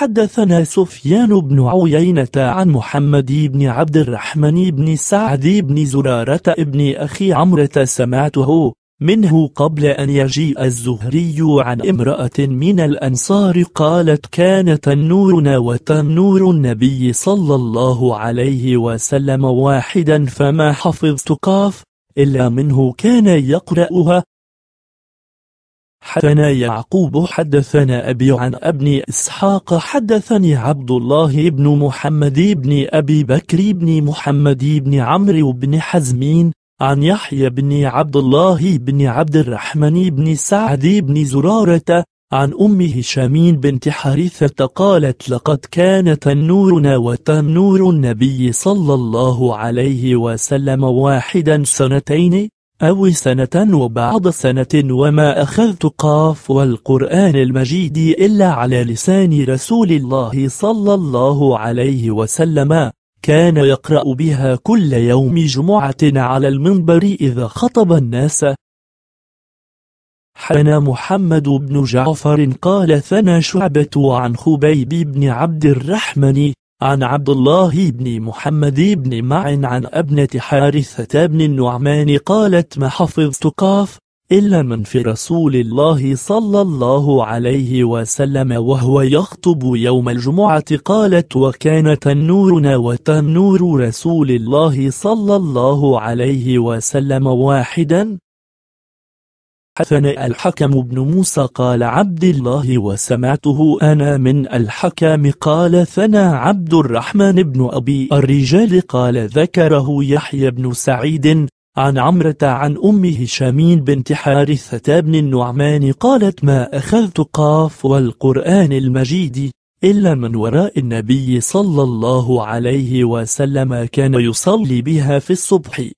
حدثنا سفيان بن عيينة عن محمد بن عبد الرحمن بن سعد بن زرارة بن أخي عمرة سمعته منه قبل أن يجيء الزهري عن امرأة من الأنصار قالت كان تنورنا وتنور النبي صلى الله عليه وسلم واحدا فما حفظت قاف إلا منه كان يقرأها حدثنا يعقوب حدثنا أبي عن ابن إسحاق حدثني عبد الله بن محمد بن أبي بكر بن محمد بن عمرو بن حزمين عن يحيى بن عبد الله بن عبد الرحمن بن سعد بن زرارة عن أم هشام بنت حارثة قالت لقد كان تنورنا وتنور النبي صلى الله عليه وسلم واحدا سنتين أو سنة وبعد سنة وما أخذت قاف والقرآن المجيد إلا على لسان رسول الله صلى الله عليه وسلم كان يقرأ بها كل يوم جمعة على المنبر إذا خطب الناس حنى محمد بن جعفر قال ثنى شعبة عن خبيب بن عبد الرحمن عن عبد الله بن محمد بن معن عن ابنة حارثة بن النعمان قالت ما حفظت قاف إلا من في رسول الله صلى الله عليه وسلم وهو يخطب يوم الجمعة قالت وكان تنورنا وتنور رسول الله صلى الله عليه وسلم واحدا حدثنا الحكم بن موسى قال عبد الله وسمعته أنا من الحكم قال ثنى عبد الرحمن بن أبي الرجال قال ذكره يحيى بن سعيد عن عمرة عن أم هشامين بنت حارثة بن النعمان قالت ما أخذت قاف والقرآن المجيد إلا من وراء النبي صلى الله عليه وسلم كان يصلي بها في الصبح